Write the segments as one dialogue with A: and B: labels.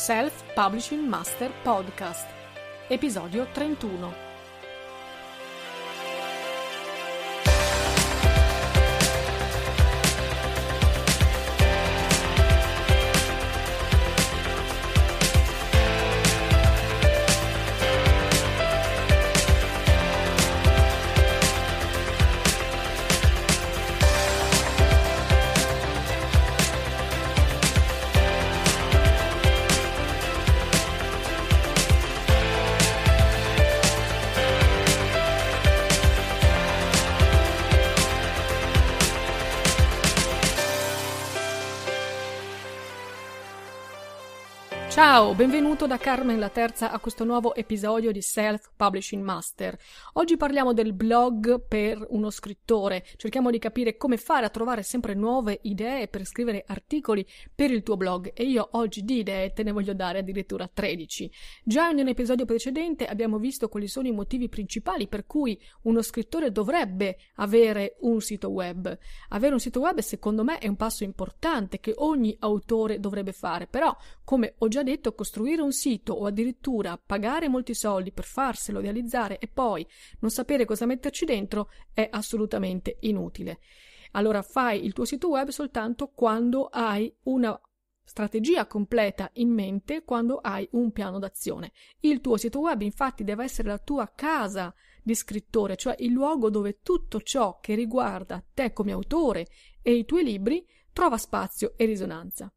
A: Self Publishing Master Podcast, episodio 31. Ciao, benvenuto da Carmen la Terza a questo nuovo episodio di Self Publishing Master. Oggi parliamo del blog per uno scrittore. Cerchiamo di capire come fare a trovare sempre nuove idee per scrivere articoli per il tuo blog e io oggi di idee te ne voglio dare addirittura 13. Già in un episodio precedente abbiamo visto quali sono i motivi principali per cui uno scrittore dovrebbe avere un sito web. Avere un sito web secondo me è un passo importante che ogni autore dovrebbe fare, però come ho già detto dovuto costruire un sito o addirittura pagare molti soldi per farselo realizzare e poi non sapere cosa metterci dentro è assolutamente inutile. Allora fai il tuo sito web soltanto quando hai una strategia completa in mente quando hai un piano d'azione. Il tuo sito web infatti deve essere la tua casa di scrittore, cioè il luogo dove tutto ciò che riguarda te come autore e i tuoi libri trova spazio e risonanza.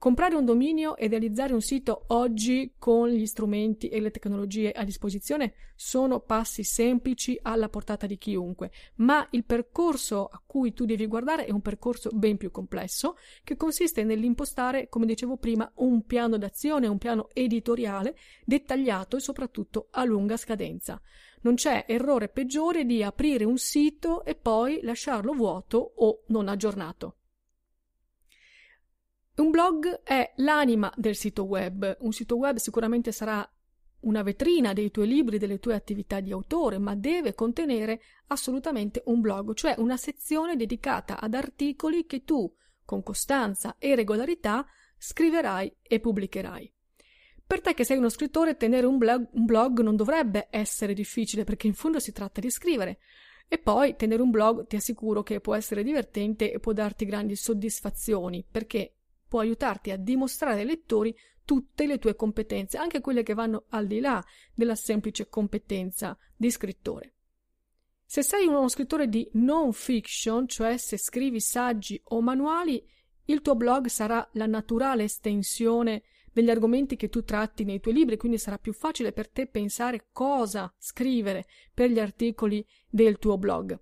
A: Comprare un dominio e realizzare un sito oggi con gli strumenti e le tecnologie a disposizione sono passi semplici alla portata di chiunque, ma il percorso a cui tu devi guardare è un percorso ben più complesso che consiste nell'impostare, come dicevo prima, un piano d'azione, un piano editoriale dettagliato e soprattutto a lunga scadenza. Non c'è errore peggiore di aprire un sito e poi lasciarlo vuoto o non aggiornato. Un blog è l'anima del sito web. Un sito web sicuramente sarà una vetrina dei tuoi libri, delle tue attività di autore, ma deve contenere assolutamente un blog, cioè una sezione dedicata ad articoli che tu, con costanza e regolarità, scriverai e pubblicherai. Per te che sei uno scrittore, tenere un blog, un blog non dovrebbe essere difficile, perché in fondo si tratta di scrivere. E poi tenere un blog ti assicuro che può essere divertente e può darti grandi soddisfazioni, perché può aiutarti a dimostrare ai lettori tutte le tue competenze, anche quelle che vanno al di là della semplice competenza di scrittore. Se sei uno scrittore di non fiction, cioè se scrivi saggi o manuali, il tuo blog sarà la naturale estensione degli argomenti che tu tratti nei tuoi libri, quindi sarà più facile per te pensare cosa scrivere per gli articoli del tuo blog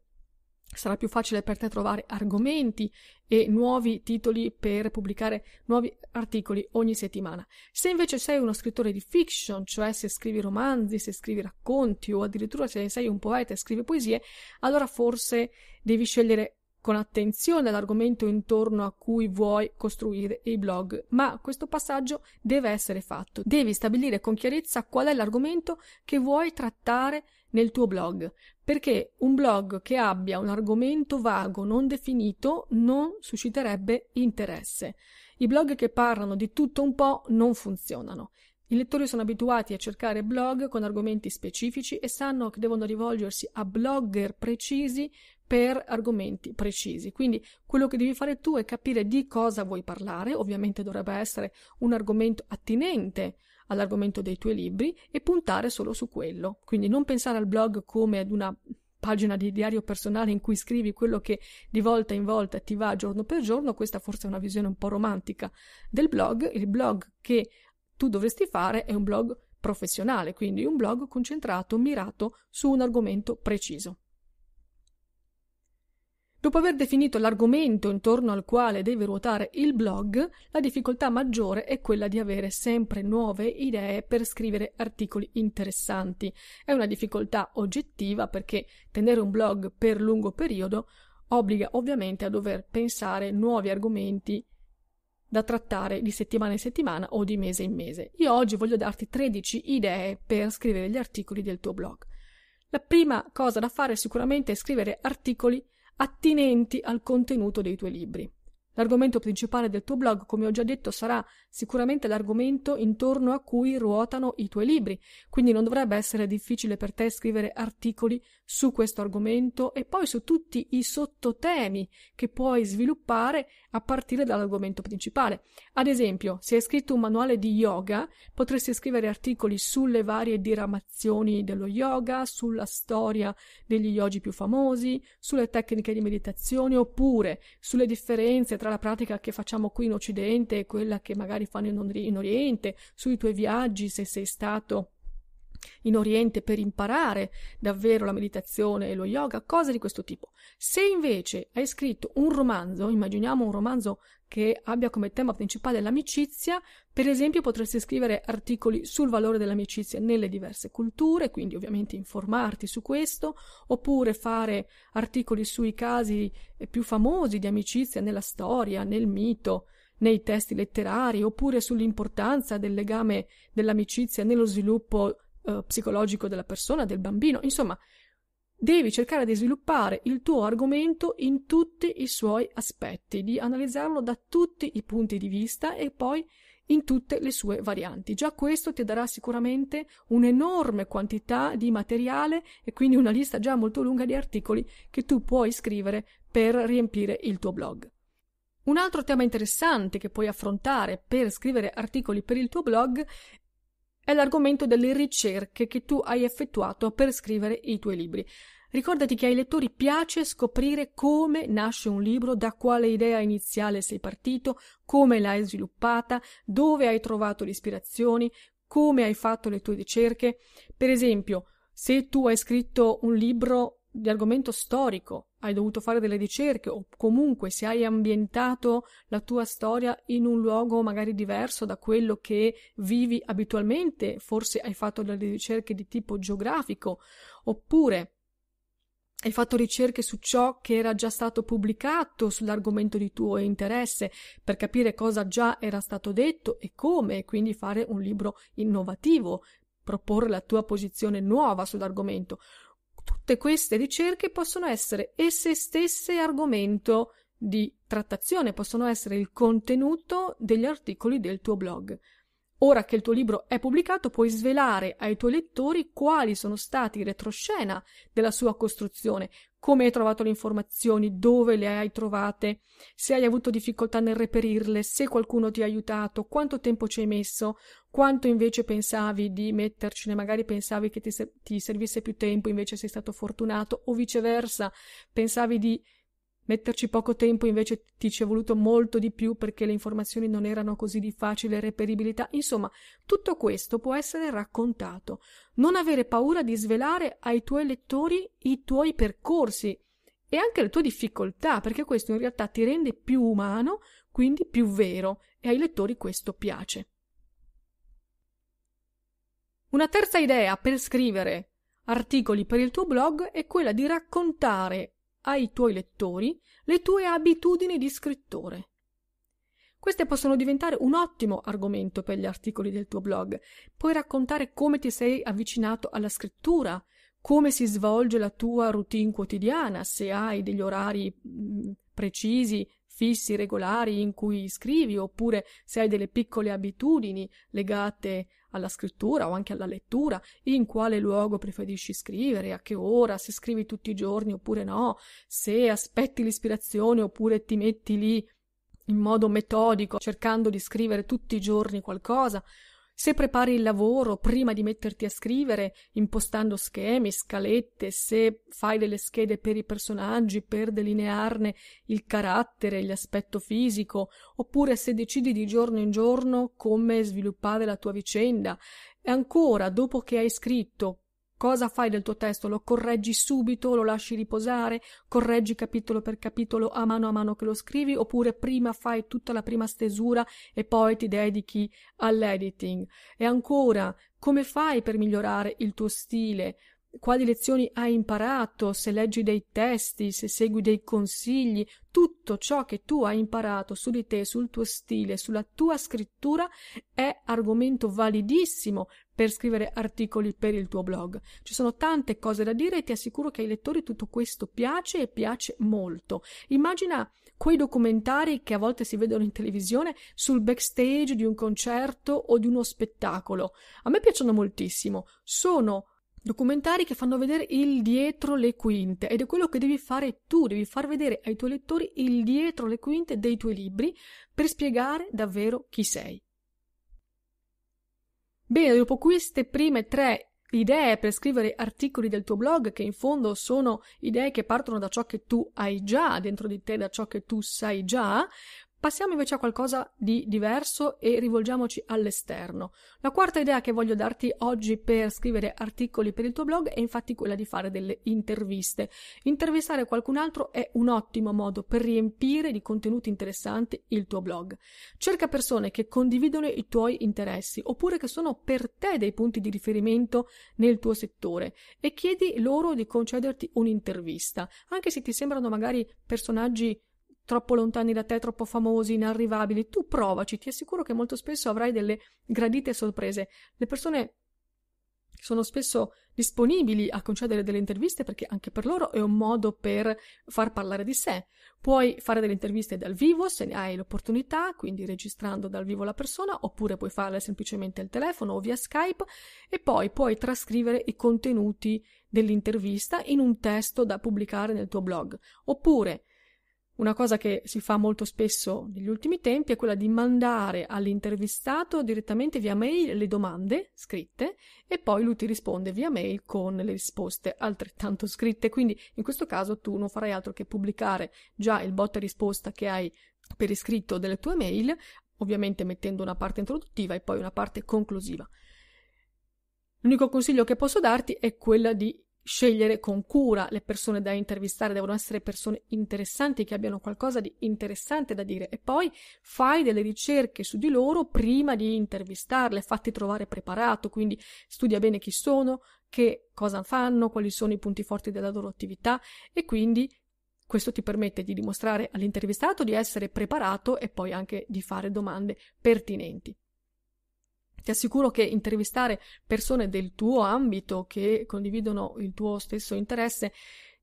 A: sarà più facile per te trovare argomenti e nuovi titoli per pubblicare nuovi articoli ogni settimana. Se invece sei uno scrittore di fiction, cioè se scrivi romanzi, se scrivi racconti o addirittura se sei un poeta e scrivi poesie, allora forse devi scegliere con attenzione all'argomento intorno a cui vuoi costruire i blog, ma questo passaggio deve essere fatto. Devi stabilire con chiarezza qual è l'argomento che vuoi trattare nel tuo blog, perché un blog che abbia un argomento vago, non definito, non susciterebbe interesse. I blog che parlano di tutto un po' non funzionano. I lettori sono abituati a cercare blog con argomenti specifici e sanno che devono rivolgersi a blogger precisi per argomenti precisi. Quindi quello che devi fare tu è capire di cosa vuoi parlare, ovviamente dovrebbe essere un argomento attinente all'argomento dei tuoi libri e puntare solo su quello. Quindi non pensare al blog come ad una pagina di diario personale in cui scrivi quello che di volta in volta ti va giorno per giorno, questa forse è una visione un po' romantica del blog, il blog che tu dovresti fare è un blog professionale, quindi un blog concentrato, mirato su un argomento preciso. Dopo aver definito l'argomento intorno al quale deve ruotare il blog, la difficoltà maggiore è quella di avere sempre nuove idee per scrivere articoli interessanti. È una difficoltà oggettiva perché tenere un blog per lungo periodo obbliga ovviamente a dover pensare nuovi argomenti da trattare di settimana in settimana o di mese in mese. Io oggi voglio darti 13 idee per scrivere gli articoli del tuo blog. La prima cosa da fare sicuramente scrivere articoli attinenti al contenuto dei tuoi libri. L'argomento principale del tuo blog, come ho già detto, sarà sicuramente l'argomento intorno a cui ruotano i tuoi libri, quindi non dovrebbe essere difficile per te scrivere articoli su questo argomento e poi su tutti i sottotemi che puoi sviluppare a partire dall'argomento principale. Ad esempio, se hai scritto un manuale di yoga, potresti scrivere articoli sulle varie diramazioni dello yoga, sulla storia degli yogi più famosi, sulle tecniche di meditazione oppure sulle differenze tra tra la pratica che facciamo qui in Occidente e quella che magari fanno in, Oriente, sui tuoi viaggi se sei stato in Oriente per imparare davvero la meditazione e lo yoga, cose di questo tipo. Se invece hai scritto un romanzo, immaginiamo un romanzo che abbia come tema principale l'amicizia, per esempio potresti scrivere articoli sul valore dell'amicizia nelle diverse culture, quindi ovviamente informarti su questo, oppure fare articoli sui casi più famosi di amicizia nella storia, nel mito, nei testi letterari, oppure sull'importanza del legame dell'amicizia nello sviluppo uh, psicologico della persona, del bambino, insomma, devi cercare di sviluppare il tuo argomento in tutti i suoi aspetti, di analizzarlo da tutti i punti di vista e poi in tutte le sue varianti. Già questo ti darà sicuramente un'enorme quantità di materiale e quindi una lista già molto lunga di articoli che tu puoi scrivere per riempire il tuo blog. Un altro tema interessante che puoi affrontare per scrivere articoli per il tuo blog è l'argomento delle ricerche che tu hai effettuato per scrivere i tuoi libri. Ricordati che ai lettori piace scoprire come nasce un libro, da quale idea iniziale sei partito, come l'hai sviluppata, dove hai trovato le ispirazioni, come hai fatto le tue ricerche. Per esempio, se tu hai scritto un libro di argomento storico, hai dovuto fare delle ricerche o comunque se hai ambientato la tua storia in un luogo magari diverso da quello che vivi abitualmente, forse hai fatto delle ricerche di tipo geografico, oppure hai fatto ricerche su ciò che era già stato pubblicato sull'argomento di tuo interesse per capire cosa già era stato detto e come, e quindi fare un libro innovativo, proporre la tua posizione nuova sull'argomento. Tutte queste ricerche possono essere esse stesse argomento di trattazione, possono essere il contenuto degli articoli del tuo blog. Ora che il tuo libro è pubblicato, puoi svelare ai tuoi lettori quali sono stati i retroscena della sua costruzione, come hai trovato le informazioni, dove le hai trovate, se hai avuto difficoltà nel reperirle, se qualcuno ti ha aiutato, quanto tempo ci hai messo, quanto invece pensavi di mettercene, magari pensavi che ti, ti servisse più tempo, invece sei stato fortunato, o viceversa, pensavi di metterci poco tempo invece ti ci è voluto molto di più perché le informazioni non erano così di facile reperibilità insomma tutto questo può essere raccontato non avere paura di svelare ai tuoi lettori i tuoi percorsi e anche le tue difficoltà perché questo in realtà ti rende più umano quindi più vero e ai lettori questo piace una terza idea per scrivere articoli per il tuo blog è quella di raccontare ai tuoi lettori le tue abitudini di scrittore. Queste possono diventare un ottimo argomento per gli articoli del tuo blog. Puoi raccontare come ti sei avvicinato alla scrittura, come si svolge la tua routine quotidiana, se hai degli orari mm, precisi fissi regolari in cui scrivi oppure se hai delle piccole abitudini legate alla scrittura o anche alla lettura, in quale luogo preferisci scrivere, a che ora, se scrivi tutti i giorni oppure no, se aspetti l'ispirazione oppure ti metti lì in modo metodico cercando di scrivere tutti i giorni qualcosa se prepari il lavoro prima di metterti a scrivere, impostando schemi, scalette, se fai delle schede per i personaggi per delinearne il carattere, l'aspetto fisico, oppure se decidi di giorno in giorno come sviluppare la tua vicenda, e ancora dopo che hai scritto Cosa fai del tuo testo? Lo correggi subito, lo lasci riposare, correggi capitolo per capitolo a mano a mano che lo scrivi, oppure prima fai tutta la prima stesura e poi ti dedichi all'editing? E ancora, come fai per migliorare il tuo stile? Quali lezioni hai imparato? Se leggi dei testi, se segui dei consigli, tutto ciò che tu hai imparato su di te, sul tuo stile, sulla tua scrittura è argomento validissimo per scrivere articoli per il tuo blog. Ci sono tante cose da dire e ti assicuro che ai lettori tutto questo piace e piace molto. Immagina quei documentari che a volte si vedono in televisione sul backstage di un concerto o di uno spettacolo. A me piacciono moltissimo. Sono documentari che fanno vedere il dietro le quinte ed è quello che devi fare tu, devi far vedere ai tuoi lettori il dietro le quinte dei tuoi libri per spiegare davvero chi sei. Bene, dopo queste prime tre idee per scrivere articoli del tuo blog, che in fondo sono idee che partono da ciò che tu hai già dentro di te, da ciò che tu sai già, Passiamo invece a qualcosa di diverso e rivolgiamoci all'esterno. La quarta idea che voglio darti oggi per scrivere articoli per il tuo blog è infatti quella di fare delle interviste. Intervistare qualcun altro è un ottimo modo per riempire di contenuti interessanti il tuo blog. Cerca persone che condividono i tuoi interessi oppure che sono per te dei punti di riferimento nel tuo settore e chiedi loro di concederti un'intervista, anche se ti sembrano magari personaggi troppo lontani da te, troppo famosi, inarrivabili. Tu provaci, ti assicuro che molto spesso avrai delle gradite sorprese. Le persone sono spesso disponibili a concedere delle interviste perché anche per loro è un modo per far parlare di sé. Puoi fare delle interviste dal vivo se ne hai l'opportunità, quindi registrando dal vivo la persona, oppure puoi farle semplicemente al telefono o via Skype e poi puoi trascrivere i contenuti dell'intervista in un testo da pubblicare nel tuo blog. Oppure una cosa che si fa molto spesso negli ultimi tempi è quella di mandare all'intervistato direttamente via mail le domande scritte e poi lui ti risponde via mail con le risposte altrettanto scritte. Quindi in questo caso tu non farai altro che pubblicare già il botta risposta che hai per iscritto delle tue mail, ovviamente mettendo una parte introduttiva e poi una parte conclusiva. L'unico consiglio che posso darti è quella di scegliere con cura le persone da intervistare, devono essere persone interessanti che abbiano qualcosa di interessante da dire e poi fai delle ricerche su di loro prima di intervistarle, fatti trovare preparato, quindi studia bene chi sono, che cosa fanno, quali sono i punti forti della loro attività e quindi questo ti permette di dimostrare all'intervistato di essere preparato e poi anche di fare domande pertinenti. Ti assicuro che intervistare persone del tuo ambito che condividono il tuo stesso interesse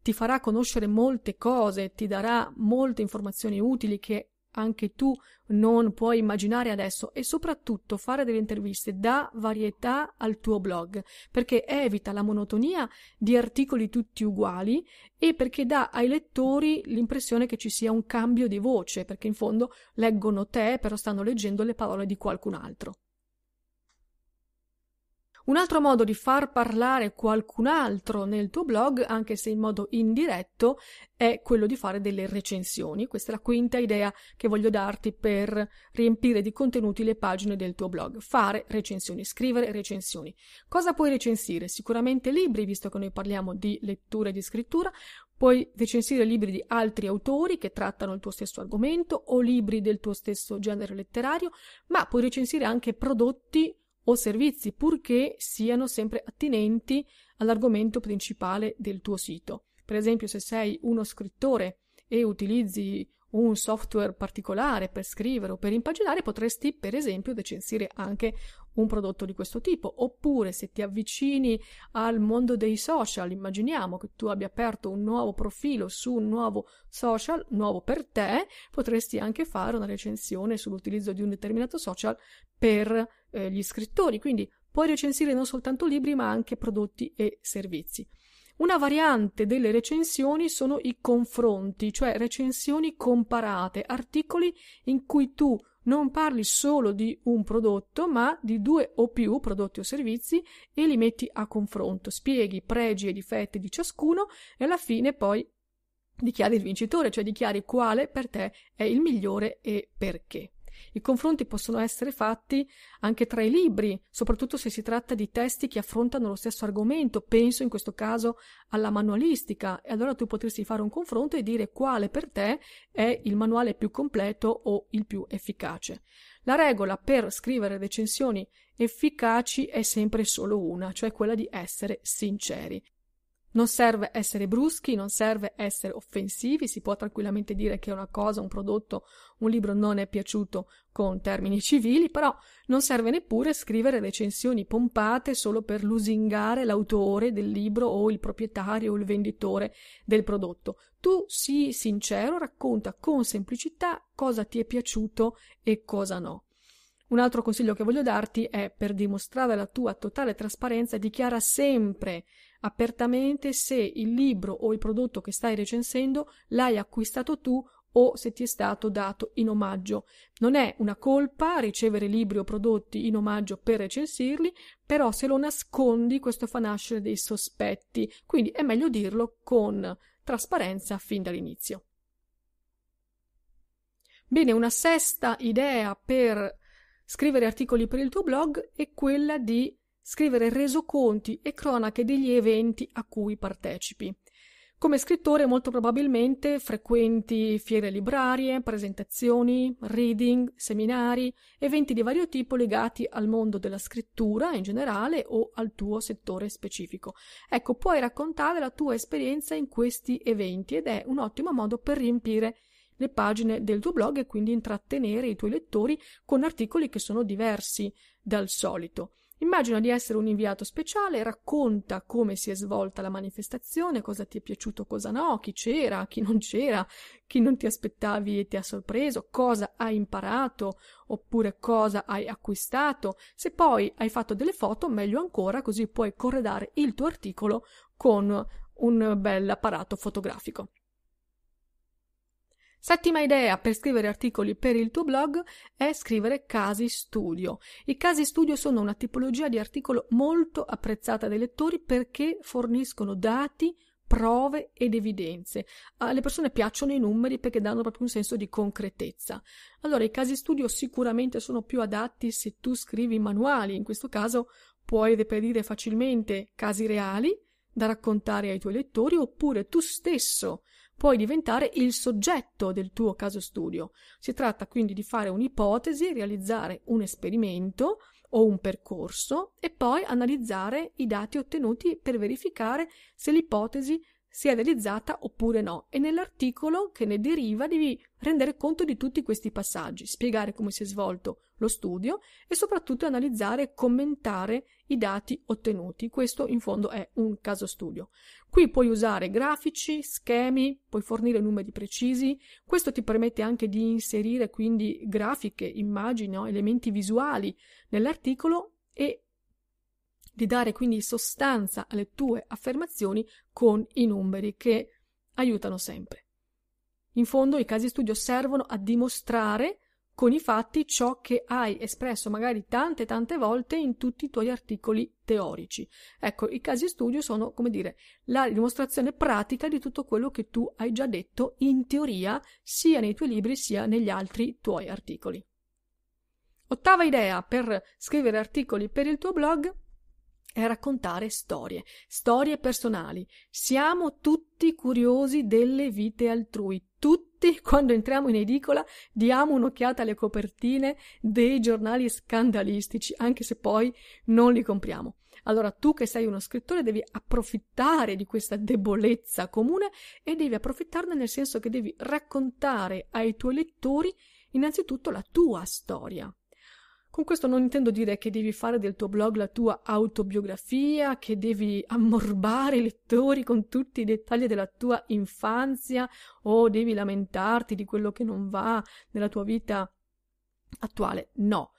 A: ti farà conoscere molte cose, ti darà molte informazioni utili che anche tu non puoi immaginare adesso e soprattutto fare delle interviste dà varietà al tuo blog perché evita la monotonia di articoli tutti uguali e perché dà ai lettori l'impressione che ci sia un cambio di voce perché in fondo leggono te però stanno leggendo le parole di qualcun altro. Un altro modo di far parlare qualcun altro nel tuo blog, anche se in modo indiretto, è quello di fare delle recensioni. Questa è la quinta idea che voglio darti per riempire di contenuti le pagine del tuo blog. Fare recensioni, scrivere recensioni. Cosa puoi recensire? Sicuramente libri, visto che noi parliamo di lettura e di scrittura, Puoi recensire libri di altri autori che trattano il tuo stesso argomento o libri del tuo stesso genere letterario, ma puoi recensire anche prodotti o servizi, purché siano sempre attinenti all'argomento principale del tuo sito. Per esempio, se sei uno scrittore e utilizzi un software particolare per scrivere o per impaginare, potresti per esempio recensire anche un prodotto di questo tipo. Oppure se ti avvicini al mondo dei social, immaginiamo che tu abbia aperto un nuovo profilo su un nuovo social, nuovo per te, potresti anche fare una recensione sull'utilizzo di un determinato social per eh, gli scrittori. Quindi puoi recensire non soltanto libri ma anche prodotti e servizi. Una variante delle recensioni sono i confronti, cioè recensioni comparate, articoli in cui tu non parli solo di un prodotto, ma di due o più prodotti o servizi e li metti a confronto, spieghi pregi e difetti di ciascuno e alla fine poi dichiari il vincitore, cioè dichiari quale per te è il migliore e perché. I confronti possono essere fatti anche tra i libri, soprattutto se si tratta di testi che affrontano lo stesso argomento, penso in questo caso alla manualistica, e allora tu potresti fare un confronto e dire quale per te è il manuale più completo o il più efficace. La regola per scrivere recensioni efficaci è sempre solo una, cioè quella di essere sinceri. Non serve essere bruschi, non serve essere offensivi, si può tranquillamente dire che una cosa, un prodotto, un libro non è piaciuto con termini civili, però non serve neppure scrivere recensioni pompate solo per lusingare l'autore del libro o il proprietario o il venditore del prodotto. Tu sii sincero, racconta con semplicità cosa ti è piaciuto e cosa no. Un altro consiglio che voglio darti è, per dimostrare la tua totale trasparenza, dichiara sempre apertamente se il libro o il prodotto che stai recensendo l'hai acquistato tu o se ti è stato dato in omaggio. Non è una colpa ricevere libri o prodotti in omaggio per recensirli, però se lo nascondi questo fa nascere dei sospetti, quindi è meglio dirlo con trasparenza fin dall'inizio. Bene, una sesta idea per scrivere articoli per il tuo blog è quella di scrivere resoconti e cronache degli eventi a cui partecipi. Come scrittore molto probabilmente frequenti fiere librarie, presentazioni, reading, seminari, eventi di vario tipo legati al mondo della scrittura in generale o al tuo settore specifico. Ecco, puoi raccontare la tua esperienza in questi eventi ed è un ottimo modo per riempire le pagine del tuo blog e quindi intrattenere i tuoi lettori con articoli che sono diversi dal solito. Immagina di essere un inviato speciale, racconta come si è svolta la manifestazione, cosa ti è piaciuto, cosa no, chi c'era, chi non c'era, chi non ti aspettavi e ti ha sorpreso, cosa hai imparato oppure cosa hai acquistato. Se poi hai fatto delle foto, meglio ancora, così puoi corredare il tuo articolo con un bel apparato fotografico. Settima idea per scrivere articoli per il tuo blog è scrivere casi studio. I casi studio sono una tipologia di articolo molto apprezzata dai lettori perché forniscono dati, prove ed evidenze. Alle persone piacciono i numeri perché danno proprio un senso di concretezza. Allora, i casi studio sicuramente sono più adatti se tu scrivi manuali, in questo caso puoi reperire facilmente casi reali da raccontare ai tuoi lettori oppure tu stesso puoi diventare il soggetto del tuo caso studio. Si tratta quindi di fare un'ipotesi, realizzare un esperimento o un percorso e poi analizzare i dati ottenuti per verificare se l'ipotesi sia realizzata oppure no e nell'articolo che ne deriva devi rendere conto di tutti questi passaggi, spiegare come si è svolto lo studio e soprattutto analizzare e commentare i dati ottenuti. Questo in fondo è un caso studio. Qui puoi usare grafici, schemi, puoi fornire numeri precisi, questo ti permette anche di inserire quindi grafiche, immagini, no? elementi visuali nell'articolo e di dare quindi sostanza alle tue affermazioni con i numeri che aiutano sempre. In fondo i casi studio servono a dimostrare con i fatti ciò che hai espresso magari tante tante volte in tutti i tuoi articoli teorici. Ecco, i casi studio sono, come dire, la dimostrazione pratica di tutto quello che tu hai già detto in teoria, sia nei tuoi libri sia negli altri tuoi articoli. Ottava idea per scrivere articoli per il tuo blog è raccontare storie, storie personali. Siamo tutti curiosi delle vite altrui. Tutti, quando entriamo in edicola, diamo un'occhiata alle copertine dei giornali scandalistici, anche se poi non li compriamo. Allora tu che sei uno scrittore devi approfittare di questa debolezza comune e devi approfittarne nel senso che devi raccontare ai tuoi lettori innanzitutto la tua storia. Con questo non intendo dire che devi fare del tuo blog la tua autobiografia, che devi ammorbare i lettori con tutti i dettagli della tua infanzia o devi lamentarti di quello che non va nella tua vita attuale. No.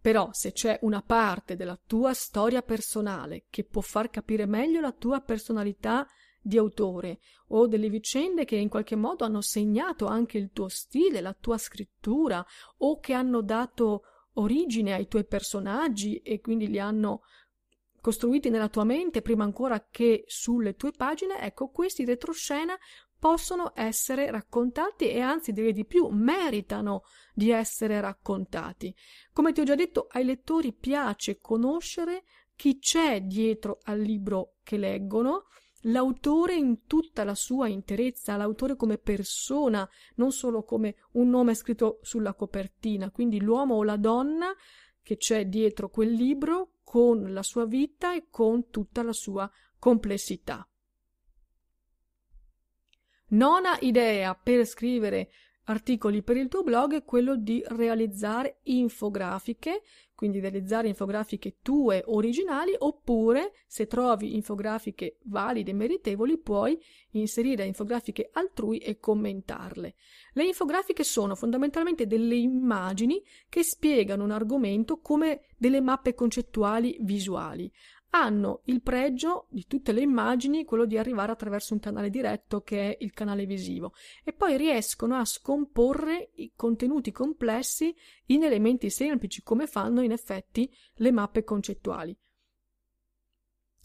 A: Però se c'è una parte della tua storia personale che può far capire meglio la tua personalità di autore o delle vicende che in qualche modo hanno segnato anche il tuo stile, la tua scrittura o che hanno dato origine ai tuoi personaggi e quindi li hanno costruiti nella tua mente prima ancora che sulle tue pagine, ecco, questi retroscena possono essere raccontati e anzi direi di più, meritano di essere raccontati. Come ti ho già detto, ai lettori piace conoscere chi c'è dietro al libro che leggono l'autore in tutta la sua interezza, l'autore come persona, non solo come un nome scritto sulla copertina, quindi l'uomo o la donna che c'è dietro quel libro con la sua vita e con tutta la sua complessità. Nona idea per scrivere articoli per il tuo blog è quello di realizzare infografiche, quindi realizzare infografiche tue originali, oppure se trovi infografiche valide e meritevoli puoi inserire infografiche altrui e commentarle. Le infografiche sono fondamentalmente delle immagini che spiegano un argomento come delle mappe concettuali visuali hanno il pregio di tutte le immagini quello di arrivare attraverso un canale diretto che è il canale visivo e poi riescono a scomporre i contenuti complessi in elementi semplici come fanno in effetti le mappe concettuali.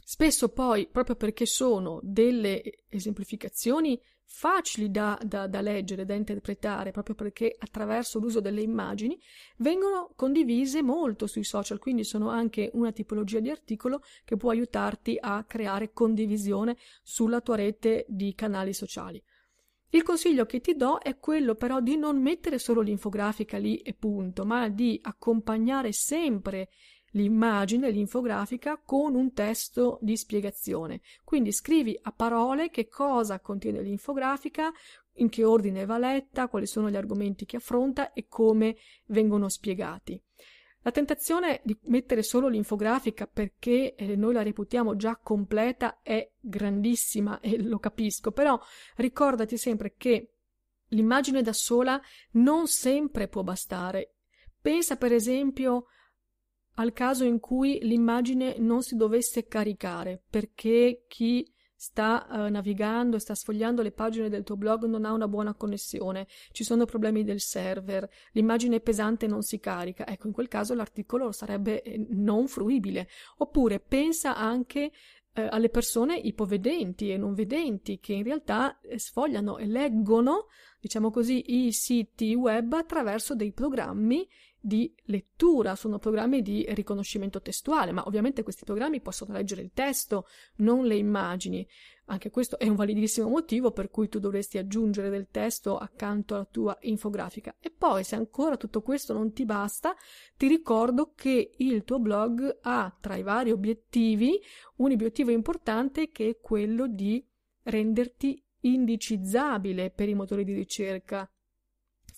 A: Spesso poi, proprio perché sono delle esemplificazioni facili da, da, da, leggere, da interpretare, proprio perché attraverso l'uso delle immagini vengono condivise molto sui social, quindi sono anche una tipologia di articolo che può aiutarti a creare condivisione sulla tua rete di canali sociali. Il consiglio che ti do è quello però di non mettere solo l'infografica lì e punto, ma di accompagnare sempre l'immagine, l'infografica con un testo di spiegazione. Quindi scrivi a parole che cosa contiene l'infografica, in che ordine va letta, quali sono gli argomenti che affronta e come vengono spiegati. La tentazione di mettere solo l'infografica perché eh, noi la reputiamo già completa è grandissima e lo capisco, però ricordati sempre che l'immagine da sola non sempre può bastare. Pensa per esempio al caso in cui l'immagine non si dovesse caricare perché chi sta eh, navigando e sta sfogliando le pagine del tuo blog non ha una buona connessione, ci sono problemi del server, l'immagine pesante non si carica, ecco in quel caso l'articolo sarebbe eh, non fruibile. Oppure pensa anche eh, alle persone ipovedenti e non vedenti che in realtà eh, sfogliano e leggono, diciamo così, i siti web attraverso dei programmi di lettura, sono programmi di riconoscimento testuale, ma ovviamente questi programmi possono leggere il testo, non le immagini. Anche questo è un validissimo motivo per cui tu dovresti aggiungere del testo accanto alla tua infografica. E poi, se ancora tutto questo non ti basta, ti ricordo che il tuo blog ha tra i vari obiettivi un obiettivo importante che è quello di renderti indicizzabile per i motori di ricerca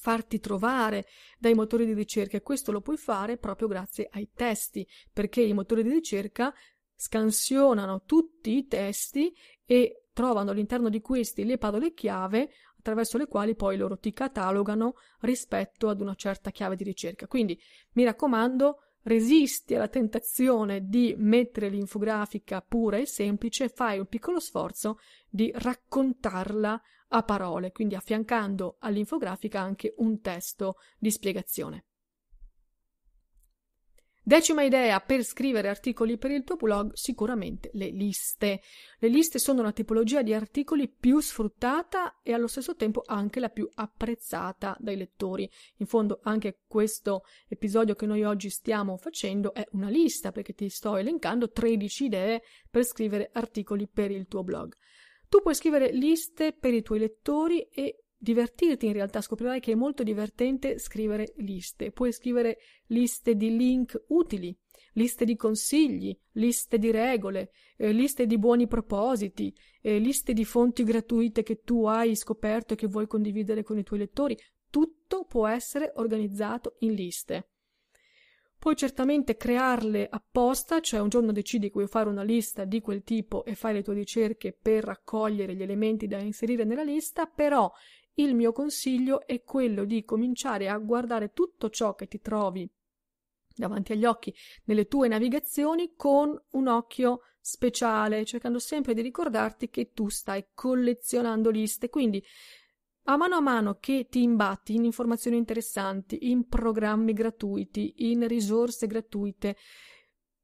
A: farti trovare dai motori di ricerca e questo lo puoi fare proprio grazie ai testi, perché i motori di ricerca scansionano tutti i testi e trovano all'interno di questi le parole chiave attraverso le quali poi loro ti catalogano rispetto ad una certa chiave di ricerca. Quindi mi raccomando, resisti alla tentazione di mettere l'infografica pura e semplice, fai un piccolo sforzo di raccontarla a parole, quindi affiancando all'infografica anche un testo di spiegazione. Decima idea per scrivere articoli per il tuo blog, sicuramente le liste. Le liste sono la tipologia di articoli più sfruttata e allo stesso tempo anche la più apprezzata dai lettori. In fondo anche questo episodio che noi oggi stiamo facendo è una lista perché ti sto elencando 13 idee per scrivere articoli per il tuo blog. Tu puoi scrivere liste per i tuoi lettori e divertirti in realtà, scoprirai che è molto divertente scrivere liste. Puoi scrivere liste di link utili, liste di consigli, liste di regole, eh, liste di buoni propositi, eh, liste di fonti gratuite che tu hai scoperto e che vuoi condividere con i tuoi lettori. Tutto può essere organizzato in liste. Puoi certamente crearle apposta, cioè un giorno decidi che vuoi fare una lista di quel tipo e fai le tue ricerche per raccogliere gli elementi da inserire nella lista, però il mio consiglio è quello di cominciare a guardare tutto ciò che ti trovi davanti agli occhi nelle tue navigazioni con un occhio speciale, cercando sempre di ricordarti che tu stai collezionando liste, quindi a mano a mano che ti imbatti in informazioni interessanti, in programmi gratuiti, in risorse gratuite,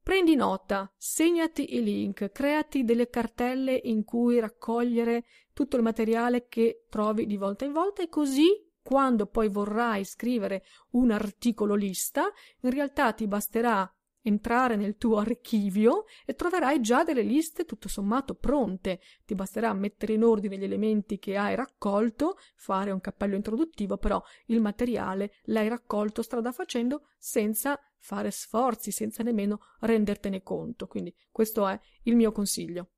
A: Prendi nota, segnati i link, creati delle cartelle in cui raccogliere tutto il materiale che trovi di volta in volta e così quando poi vorrai scrivere un articolo lista, in realtà ti basterà entrare nel tuo archivio e troverai già delle liste tutto sommato pronte. Ti basterà mettere in ordine gli elementi che hai raccolto, fare un cappello introduttivo, però il materiale l'hai raccolto strada facendo senza fare sforzi senza nemmeno rendertene conto. Quindi questo è il mio consiglio.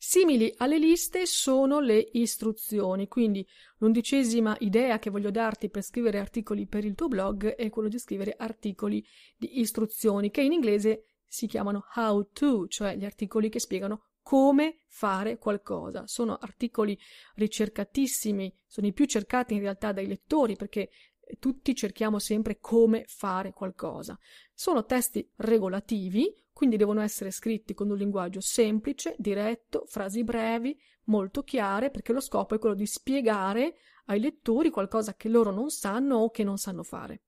A: Simili alle liste sono le istruzioni, quindi l'undicesima idea che voglio darti per scrivere articoli per il tuo blog è quello di scrivere articoli di istruzioni che in inglese si chiamano how to, cioè gli articoli che spiegano come fare qualcosa. Sono articoli ricercatissimi, sono i più cercati in realtà dai lettori perché tutti cerchiamo sempre come fare qualcosa. Sono testi regolativi, quindi devono essere scritti con un linguaggio semplice, diretto, frasi brevi, molto chiare, perché lo scopo è quello di spiegare ai lettori qualcosa che loro non sanno o che non sanno fare.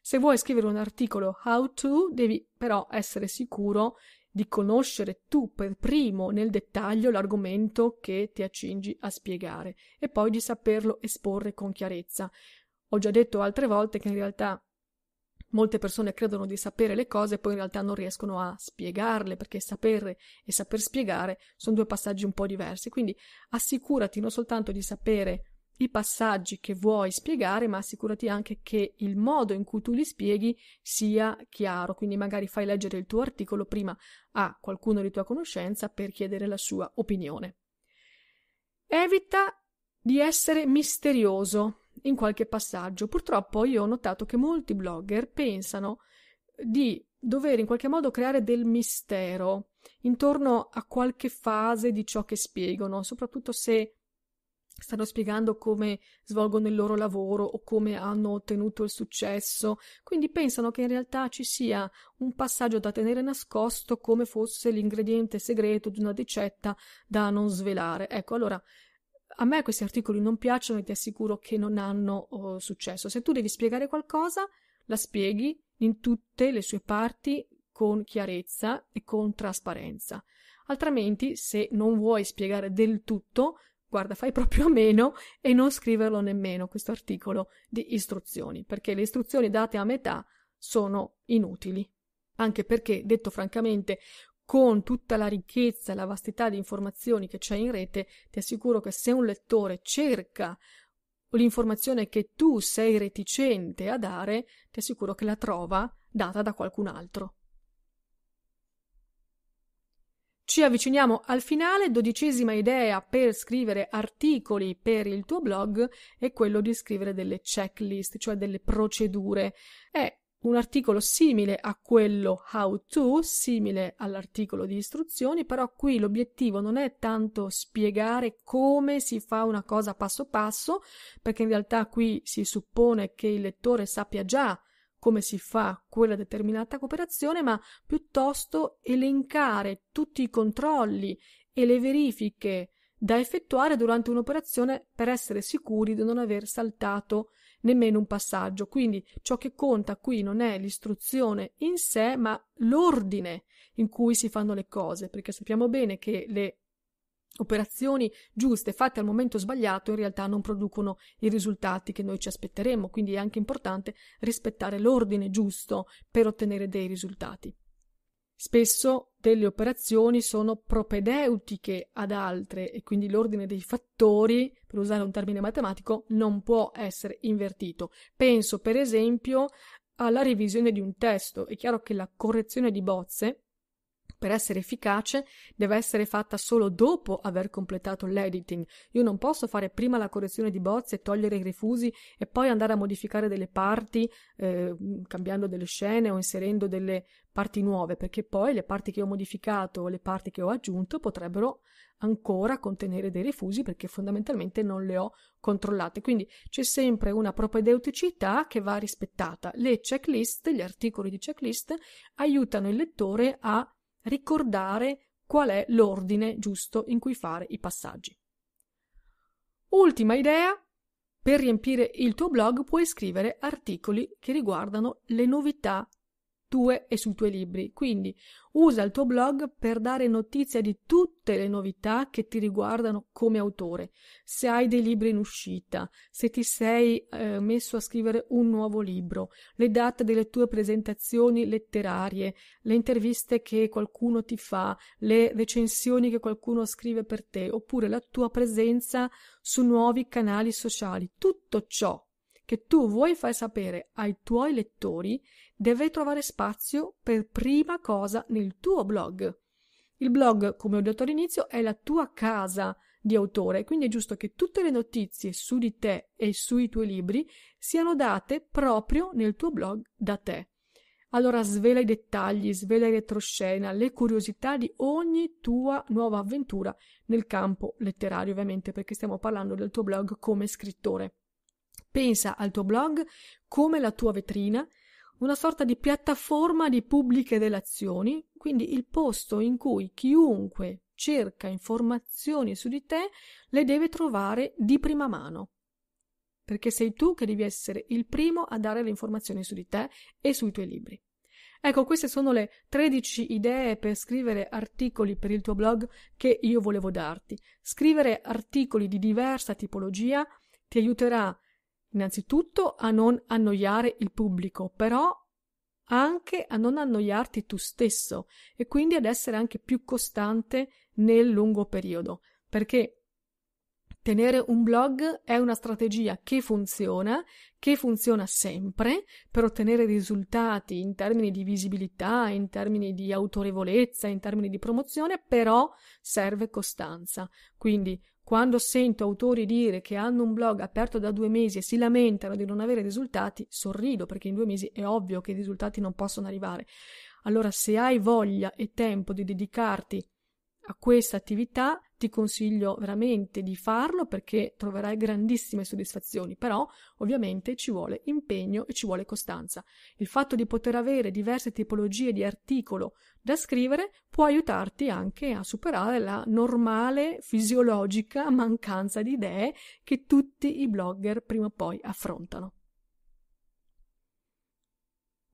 A: Se vuoi scrivere un articolo how to, devi però essere sicuro di conoscere tu per primo nel dettaglio l'argomento che ti accingi a spiegare e poi di saperlo esporre con chiarezza. Ho già detto altre volte che in realtà molte persone credono di sapere le cose e poi in realtà non riescono a spiegarle perché sapere e saper spiegare sono due passaggi un po' diversi. Quindi assicurati non soltanto di sapere i passaggi che vuoi spiegare, ma assicurati anche che il modo in cui tu li spieghi sia chiaro. Quindi magari fai leggere il tuo articolo prima a qualcuno di tua conoscenza per chiedere la sua opinione. Evita di essere misterioso in qualche passaggio. Purtroppo io ho notato che molti blogger pensano di dover in qualche modo creare del mistero intorno a qualche fase di ciò che spiegano, soprattutto se stanno spiegando come svolgono il loro lavoro o come hanno ottenuto il successo, quindi pensano che in realtà ci sia un passaggio da tenere nascosto come fosse l'ingrediente segreto di una ricetta da non svelare. Ecco, allora a me questi articoli non piacciono e ti assicuro che non hanno oh, successo. Se tu devi spiegare qualcosa, la spieghi in tutte le sue parti con chiarezza e con trasparenza. Altrimenti, se non vuoi spiegare del tutto, guarda, fai proprio a meno e non scriverlo nemmeno questo articolo di istruzioni, perché le istruzioni date a metà sono inutili. Anche perché, detto francamente, con tutta la ricchezza e la vastità di informazioni che c'è in rete, ti assicuro che se un lettore cerca l'informazione che tu sei reticente a dare, ti assicuro che la trova data da qualcun altro. Ci avviciniamo al finale, dodicesima idea per scrivere articoli per il tuo blog è quello di scrivere delle checklist, cioè delle procedure. È un articolo simile a quello how to, simile all'articolo di istruzioni, però qui l'obiettivo non è tanto spiegare come si fa una cosa passo passo, perché in realtà qui si suppone che il lettore sappia già come si fa quella determinata cooperazione, ma piuttosto elencare tutti i controlli e le verifiche da effettuare durante un'operazione per essere sicuri di non aver saltato nemmeno un passaggio. Quindi ciò che conta qui non è l'istruzione in sé, ma l'ordine in cui si fanno le cose, perché sappiamo bene che le operazioni giuste fatte al momento sbagliato in realtà non producono i risultati che noi ci aspetteremmo, quindi è anche importante rispettare l'ordine giusto per ottenere dei risultati. Spesso delle operazioni sono propedeutiche ad altre e quindi l'ordine dei fattori, per usare un termine matematico, non può essere invertito. Penso per esempio alla revisione di un testo. È chiaro che la correzione di bozze per essere efficace deve essere fatta solo dopo aver completato l'editing. Io non posso fare prima la correzione di bozze, togliere i rifusi e poi andare a modificare delle parti, eh, cambiando delle scene o inserendo delle parti nuove, perché poi le parti che ho modificato o le parti che ho aggiunto potrebbero ancora contenere dei rifusi perché fondamentalmente non le ho controllate. Quindi c'è sempre una propedeuticità che va rispettata. Le checklist, gli articoli di checklist aiutano il lettore a ricordare qual è l'ordine giusto in cui fare i passaggi. Ultima idea, per riempire il tuo blog puoi scrivere articoli che riguardano le novità tue e sui tuoi libri. Quindi usa il tuo blog per dare notizia di tutte le novità che ti riguardano come autore. Se hai dei libri in uscita, se ti sei eh, messo a scrivere un nuovo libro, le date delle tue presentazioni letterarie, le interviste che qualcuno ti fa, le recensioni che qualcuno scrive per te, oppure la tua presenza su nuovi canali sociali. Tutto ciò che tu vuoi far sapere ai tuoi lettori deve trovare spazio per prima cosa nel tuo blog. Il blog, come ho detto all'inizio, è la tua casa di autore, quindi è giusto che tutte le notizie su di te e sui tuoi libri siano date proprio nel tuo blog da te. Allora svela i dettagli, svela in retroscena, le curiosità di ogni tua nuova avventura nel campo letterario, ovviamente, perché stiamo parlando del tuo blog come scrittore. Pensa al tuo blog come la tua vetrina una sorta di piattaforma di pubbliche relazioni, quindi il posto in cui chiunque cerca informazioni su di te le deve trovare di prima mano. Perché sei tu che devi essere il primo a dare le informazioni su di te e sui tuoi libri. Ecco, queste sono le 13 idee per scrivere articoli per il tuo blog che io volevo darti. Scrivere articoli di diversa tipologia ti aiuterà a innanzitutto a non annoiare il pubblico, però anche a non annoiarti tu stesso e quindi ad essere anche più costante nel lungo periodo, perché tenere un blog è una strategia che funziona, che funziona sempre per ottenere risultati in termini di visibilità, in termini di autorevolezza, in termini di promozione, però serve costanza. Quindi quando sento autori dire che hanno un blog aperto da due mesi e si lamentano di non avere risultati, sorrido perché in due mesi è ovvio che i risultati non possono arrivare. Allora, se hai voglia e tempo di dedicarti a questa attività ti consiglio veramente di farlo perché troverai grandissime soddisfazioni, però ovviamente ci vuole impegno e ci vuole costanza. Il fatto di poter avere diverse tipologie di articolo da scrivere può aiutarti anche a superare la normale, fisiologica mancanza di idee che tutti i blogger prima o poi affrontano.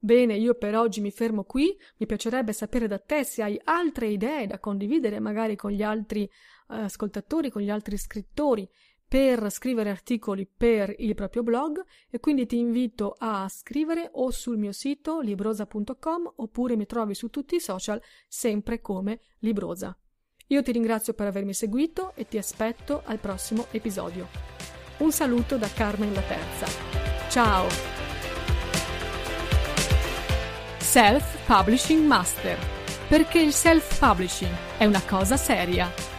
A: Bene, io per oggi mi fermo qui, mi piacerebbe sapere da te se hai altre idee da condividere magari con gli altri eh, ascoltatori, con gli altri scrittori per scrivere articoli per il proprio blog e quindi ti invito a scrivere o sul mio sito librosa.com oppure mi trovi su tutti i social sempre come Librosa. Io ti ringrazio per avermi seguito e ti aspetto al prossimo episodio. Un saluto da Carmen La Terza. Ciao! Self Publishing Master. Perché il self-publishing è una cosa seria.